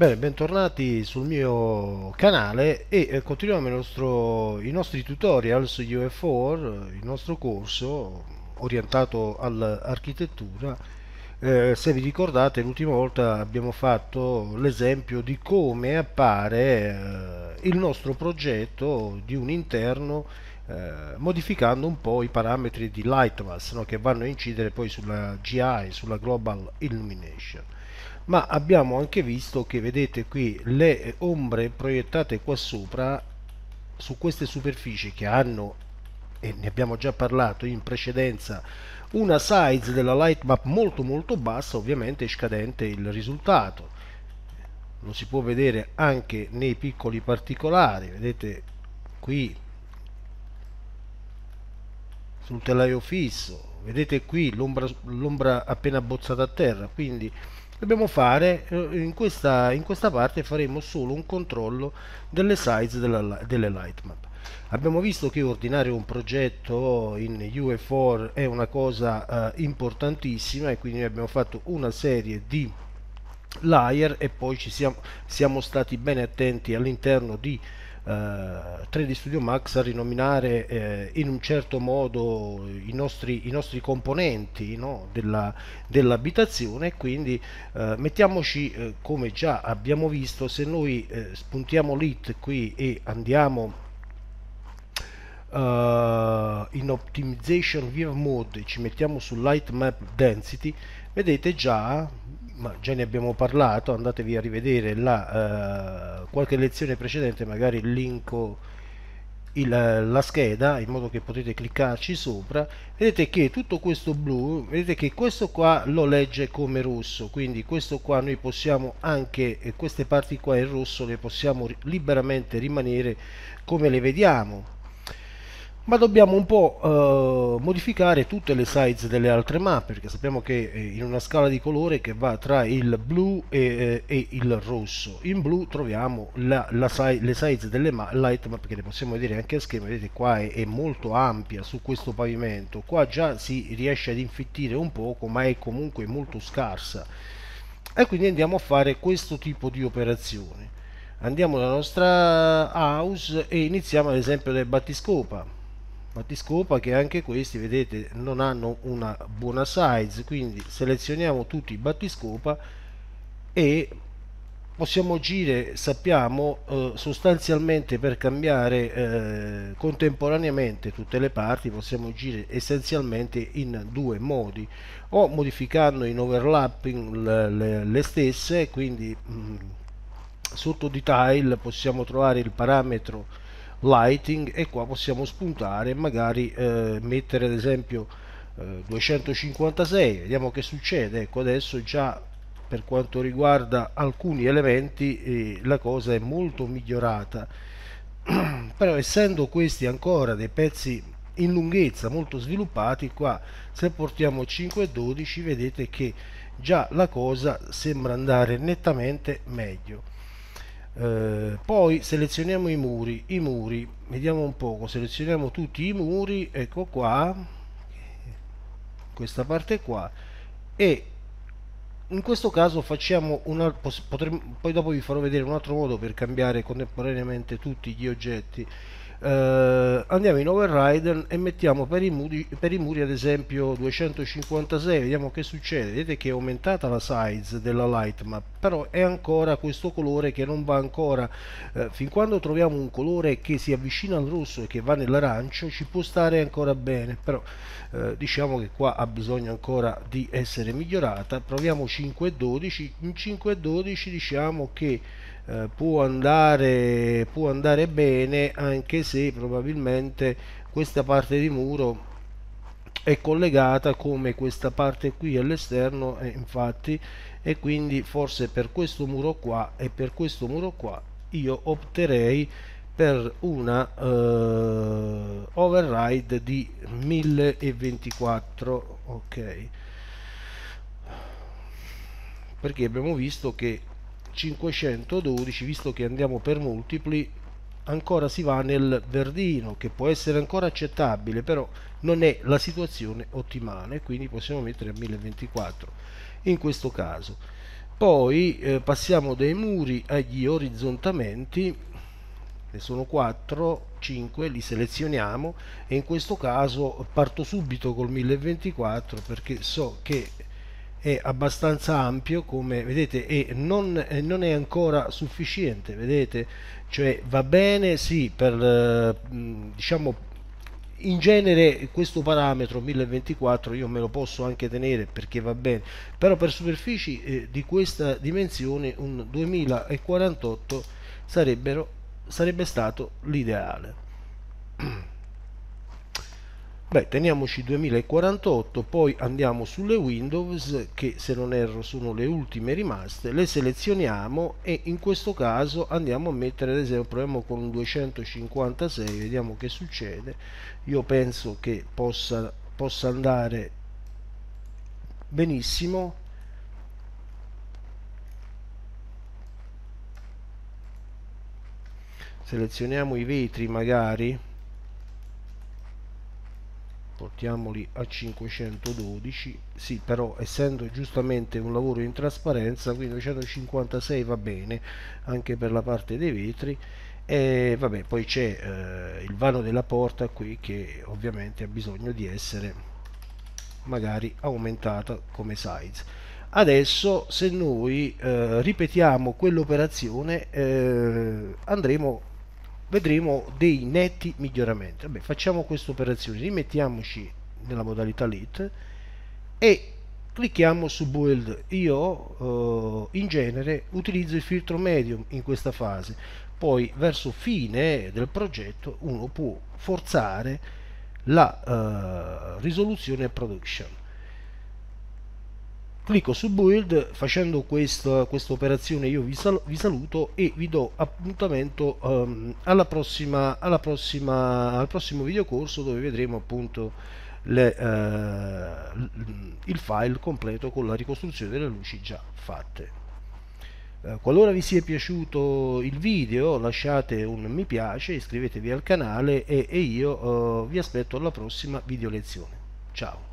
Bene, bentornati sul mio canale e eh, continuiamo il nostro, i nostri tutorial su UFO, il nostro corso orientato all'architettura. Eh, se vi ricordate l'ultima volta abbiamo fatto l'esempio di come appare eh, il nostro progetto di un interno eh, modificando un po' i parametri di Lightmass no? che vanno a incidere poi sulla GI, sulla Global Illumination ma abbiamo anche visto che vedete qui le ombre proiettate qua sopra su queste superfici che hanno e ne abbiamo già parlato in precedenza una size della light map molto molto bassa ovviamente scadente il risultato lo si può vedere anche nei piccoli particolari vedete qui sul telaio fisso vedete qui l'ombra appena bozzata a terra quindi dobbiamo fare eh, in questa, in questa parte faremo solo un controllo delle size della, delle lightmap abbiamo visto che ordinare un progetto in UE4 è una cosa eh, importantissima e quindi abbiamo fatto una serie di layer e poi ci siamo, siamo stati bene attenti all'interno di eh, 3D Studio Max a rinominare eh, in un certo modo i nostri, i nostri componenti no, della, dell'abitazione quindi eh, mettiamoci eh, come già abbiamo visto se noi eh, spuntiamo l'it qui e andiamo Uh, in Optimization View Mode ci mettiamo su Light Map Density, vedete già, ma già ne abbiamo parlato, andatevi a rivedere la, eh, qualche lezione precedente, magari linko il, la scheda in modo che potete cliccarci sopra vedete che tutto questo blu vedete che questo qua lo legge come rosso quindi questo qua noi possiamo anche queste parti qua in rosso le possiamo liberamente rimanere come le vediamo ma dobbiamo un po' eh, modificare tutte le size delle altre mappe perché sappiamo che eh, in una scala di colore che va tra il blu e, eh, e il rosso in blu troviamo la, la size, le size delle ma light map che le possiamo vedere anche a schema vedete qua è, è, molto ampia su questo pavimento qua già si riesce ad infittire un poco ma è comunque molto scarsa e quindi andiamo a fare questo tipo di operazione andiamo nella nostra house e iniziamo ad esempio dal battiscopa ma ti scopa che anche questi vedete non hanno una buona size quindi selezioniamo tutti i battiscopa e possiamo agire sappiamo eh, sostanzialmente per cambiare eh, contemporaneamente tutte le parti possiamo agire essenzialmente in due modi o modificando in overlapping le, le, le stesse quindi mh, mm, sotto detail possiamo trovare il parametro lighting e qua possiamo spuntare e magari eh, mettere ad esempio eh, 256 vediamo che succede ecco adesso già per quanto riguarda alcuni elementi eh, la cosa è molto migliorata però essendo questi ancora dei pezzi in lunghezza molto sviluppati qua se portiamo 512 vedete che già la cosa sembra andare nettamente meglio eh, poi selezioniamo i muri i muri vediamo un poco selezioniamo tutti i muri ecco qua questa parte qua e in questo caso facciamo un potremmo, poi dopo vi farò vedere un altro modo per cambiare contemporaneamente tutti gli oggetti eh, andiamo in override e mettiamo per i, muri, per i muri ad esempio 256 vediamo che succede vedete che è aumentata la size della light map però è ancora questo colore che non va ancora eh, fin quando troviamo un colore che si avvicina al rosso e che va nell'arancio ci può stare ancora bene però eh, diciamo che qua ha bisogno ancora di essere migliorata proviamo 5 e 12 in 5 e 12 diciamo che eh, può, andare, può andare bene anche se probabilmente questa parte di muro è collegata come questa parte qui all'esterno eh, infatti e quindi forse per questo muro qua e per questo muro qua io opterei per una eh, override di 1024 ok perché abbiamo visto che 512 visto che andiamo per multipli ancora si va nel verdino che può essere ancora accettabile però non è la situazione ottimale quindi possiamo mettere a 1024 in questo caso poi eh, passiamo dai muri agli orizzontamenti ne sono 4 5 li selezioniamo e in questo caso parto subito col 1024 perché so che è abbastanza ampio come vedete e non, eh, non è ancora sufficiente vedete cioè va bene sì per eh, diciamo in genere questo parametro 1024 io me lo posso anche tenere perché va bene però per superfici eh, di questa dimensione un 2048 sarebbero, sarebbe stato l'ideale Beh, teniamoci 2048, poi andiamo sulle Windows, che se non erro sono le ultime rimaste, le selezioniamo e in questo caso andiamo a mettere, ad esempio, proviamo con un 256, vediamo che succede. Io penso che possa, possa andare benissimo. Selezioniamo i vetri magari mettiamoli a 512 sì però essendo giustamente un lavoro in trasparenza quindi 256 va bene anche per la parte dei vetri e vabbè poi c'è eh, il vano della porta qui che ovviamente ha bisogno di essere magari aumentata come size adesso se noi eh, ripetiamo quell'operazione eh, andremo vedremo dei netti miglioramenti. Vabbè, facciamo questa operazione, rimettiamoci nella modalità lit e clicchiamo su build. Io eh, in genere utilizzo il filtro medium in questa fase, poi verso fine del progetto uno può forzare la eh, risoluzione production clicco su build facendo questa, questa operazione io vi, sal vi, saluto e vi do appuntamento um, alla prossima, alla prossima, al prossimo video corso dove vedremo appunto le, uh, il file completo con la ricostruzione delle luci già fatte eh, Qualora vi sia piaciuto il video lasciate un mi piace, iscrivetevi al canale e, e io uh, vi aspetto alla prossima video lezione. Ciao!